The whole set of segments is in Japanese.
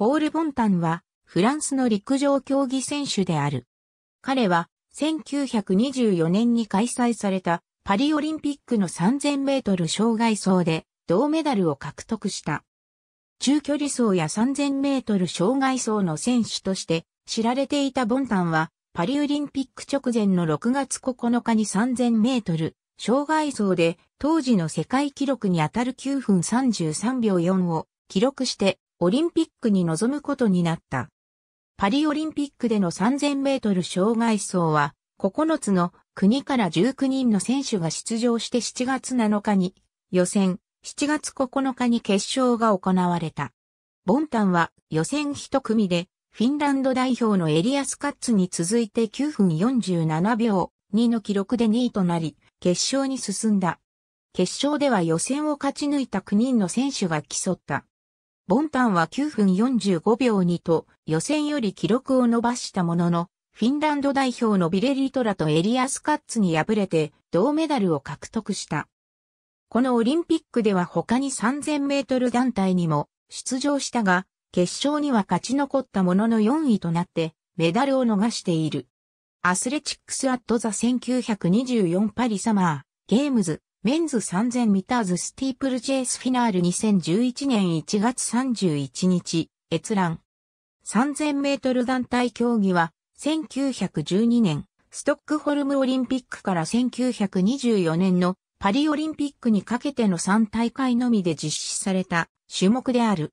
ポール・ボンタンは、フランスの陸上競技選手である。彼は、1924年に開催されたパリオリンピックの3000メートル障害走で銅メダルを獲得した。中距離走や3000メートル障害走の選手として知られていたボンタンはパリオリンピック直前の6月9日に3000メートル障害走で当時の世界記録にあたる9分33秒4を記録してオリンピックに臨むことになった。パリオリンピックでの3000メートル障害走は、9つの国から19人の選手が出場して7月7日に予選、7月9日に決勝が行われた。ボンタンは予選1組でフィンランド代表のエリアス・カッツに続いて9分47秒2の記録で2位となり、決勝に進んだ。決勝では予選を勝ち抜いた9人の選手が競った。ボンタンは9分45秒2と予選より記録を伸ばしたものの、フィンランド代表のビレリトラとエリアスカッツに敗れて銅メダルを獲得した。このオリンピックでは他に3000メートル団体にも出場したが、決勝には勝ち残ったものの4位となってメダルを逃している。アスレチックスアットザ1924パリサマーゲームズメンズ3000ミターズスティープルジェイスフィナール2011年1月31日、閲覧。3000メートル団体競技は、1912年、ストックホルムオリンピックから1924年のパリオリンピックにかけての3大会のみで実施された種目である。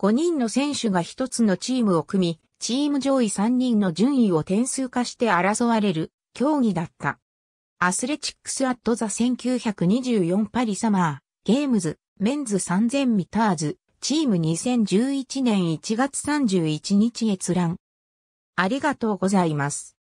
5人の選手が1つのチームを組み、チーム上位3人の順位を点数化して争われる競技だった。アスレチックスアットザ1924パリサマー、ゲームズ、メンズ3000ミターズ、チーム2011年1月31日閲覧。ありがとうございます。